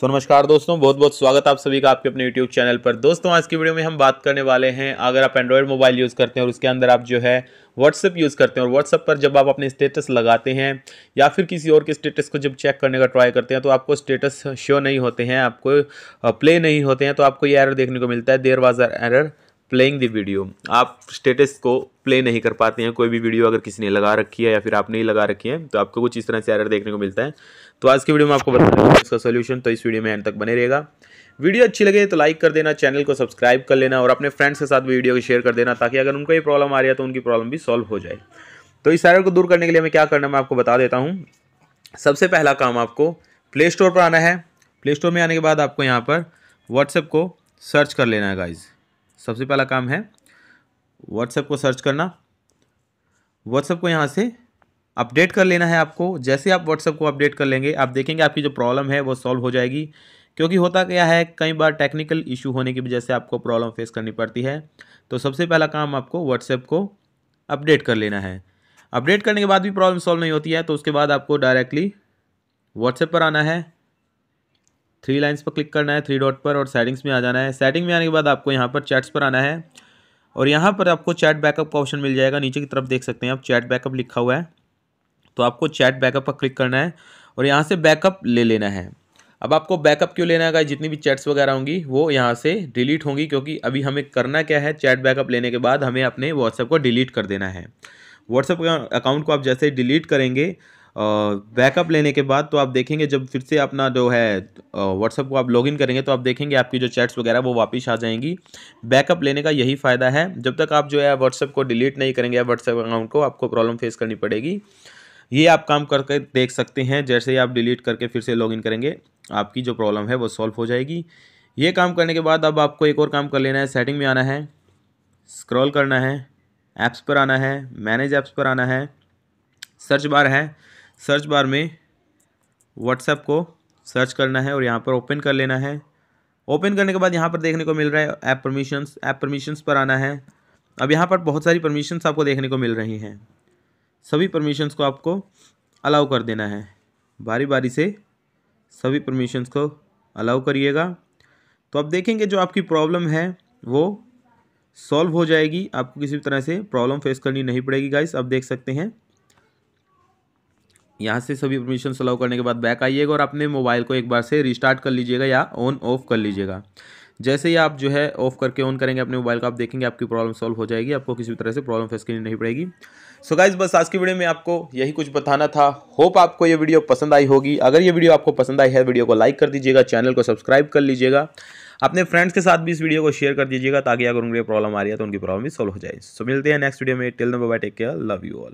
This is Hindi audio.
सो नमस्कार दोस्तों बहुत बहुत स्वागत आप सभी का आपके अपने यूट्यूब चैनल पर दोस्तों आज की वीडियो में हम बात करने वाले हैं अगर आप एंड्रॉयड मोबाइल यूज़ करते हैं और उसके अंदर आप जो है व्हाट्सअप यूज़ करते हैं और व्हाट्सअप पर जब आप अपने स्टेटस लगाते हैं या फिर किसी और के स्टेटस को जब चेक करने का ट्राई करते हैं तो आपको स्टेटस शो नहीं होते हैं आपको प्ले नहीं होते हैं तो आपको ये एरर देखने को मिलता है there was are error playing the video आप स्टेटस को प्ले नहीं कर पाते हैं कोई भी वीडियो अगर किसी ने लगा रखी है या फिर आपने ही लगा रखी है तो आपको कुछ इस तरह से एरर देखने को मिलता है तो आज की वीडियो में आपको बता रहा इसका सोल्यूशन तो इस वीडियो में एंड तक बने रहेगा वीडियो अच्छी लगे तो लाइक कर देना चैनल को सब्सक्राइब कर लेना और अपने फ्रेंड्स के साथ भी वीडियो को शेयर कर देना ताकि अगर उनको ये प्रॉब्लम आ रही है तो उनकी प्रॉब्लम भी सॉल्व हो जाए तो इस एरर को दूर करने के लिए मैं क्या करना मैं आपको बता देता हूँ सबसे पहला काम आपको प्ले स्टोर पर आना है प्ले स्टोर में आने के बाद आपको यहाँ पर व्हाट्सएप को सर्च कर लेना है गाइज़ सबसे पहला काम है व्हाट्सएप को सर्च करना व्हाट्सएप को यहाँ से अपडेट कर लेना है आपको जैसे आप व्हाट्सएप को अपडेट कर लेंगे आप देखेंगे आपकी जो प्रॉब्लम है वो सॉल्व हो जाएगी क्योंकि होता क्या है कई बार टेक्निकल इशू होने की वजह से आपको प्रॉब्लम फेस करनी पड़ती है तो सबसे पहला काम आपको व्हाट्सएप को अपडेट कर लेना है अपडेट करने के बाद भी प्रॉब्लम सॉल्व नहीं होती है तो उसके बाद आपको डायरेक्टली व्हाट्सएप पर आना है थ्री लाइन्स पर क्लिक करना है थ्री डॉट पर और सेटिंग्स में आ जाना है सेटिंग में आने के बाद आपको यहाँ पर चैट्स पर आना है और यहाँ पर आपको चैट बैकअप का ऑप्शन मिल जाएगा नीचे की तरफ देख सकते हैं आप चैट बैकअप लिखा हुआ है तो आपको चैट बैकअप पर क्लिक करना है और यहाँ से बैकअप ले लेना है अब आपको बैकअप क्यों लेना है जितनी भी चैट्स वगैरह होंगी वो यहाँ से डिलीट होंगी क्योंकि अभी हमें करना क्या है चैट बैकअप लेने के बाद हमें अपने व्हाट्सएप को डिलीट कर देना है व्हाट्सएप अकाउंट को आप जैसे डिलीट करेंगे बैकअप लेने के बाद तो आप देखेंगे जब फिर से अपना जो है व्हाट्सअप को आप लॉगिन करेंगे तो आप देखेंगे आपकी जो चैट्स वगैरह वो वापस आ जाएंगी बैकअप लेने का यही फ़ायदा है जब तक आप जो है व्हाट्सअप को डिलीट नहीं करेंगे या व्हाट्सएप अकाउंट को आपको प्रॉब्लम फेस करनी पड़ेगी ये आप काम करके देख सकते हैं जैसे ही आप डिलीट करके फिर से लॉगिन करेंगे आपकी जो प्रॉब्लम है वो सॉल्व हो जाएगी ये काम करने के बाद अब आपको एक और काम कर लेना है सेटिंग में आना है स्क्रॉल करना है ऐप्स पर आना है मैनेज ऐप्स पर आना है सर्च बार है सर्च बार में व्हाट्सएप को सर्च करना है और यहाँ पर ओपन कर लेना है ओपन करने के बाद यहाँ पर देखने को मिल रहा है ऐप परमिशंस ऐप परमिशंस पर आना है अब यहाँ पर बहुत सारी परमिशंस आपको देखने को मिल रही हैं सभी परमिशंस को आपको अलाउ कर देना है बारी बारी से सभी परमिशंस को अलाउ करिएगा तो आप देखेंगे जो आपकी प्रॉब्लम है वो सॉल्व हो जाएगी आपको किसी भी तरह से प्रॉब्लम फेस करनी नहीं पड़ेगी गाइस आप देख सकते हैं यहाँ से सभी परमिशन अलाउ करने के बाद बैक आइएगा और अपने मोबाइल को एक बार से रिस्टार्ट कर लीजिएगा या ऑन ऑफ कर लीजिएगा जैसे ही आप जो है ऑफ करके ऑन करेंगे अपने मोबाइल को आप देखेंगे आपकी प्रॉब्लम सॉल्व हो जाएगी आपको किसी भी तरह से प्रॉब्लम फेस करनी नहीं पड़ेगी सो so गाइज बस आज की वीडियो में आपको यही कुछ बताना था होप आपको ये वीडियो पसंद आई होगी अगर ये वीडियो आपको पसंद आई है वीडियो को लाइक कर दीजिएगा चैनल को सब्सक्राइब कर लीजिएगा अपने फ्रेंड्स के साथ भी इस वीडियो को शेयर कर दीजिएगा ताकि अगर उनके प्रॉब्लम आ रही है तो उनकी प्रॉब्लम भी सॉल्व हो जाए सो so, मिलते हैं नेक्स्ट वीडियो में टेल नंबर bye take care love you all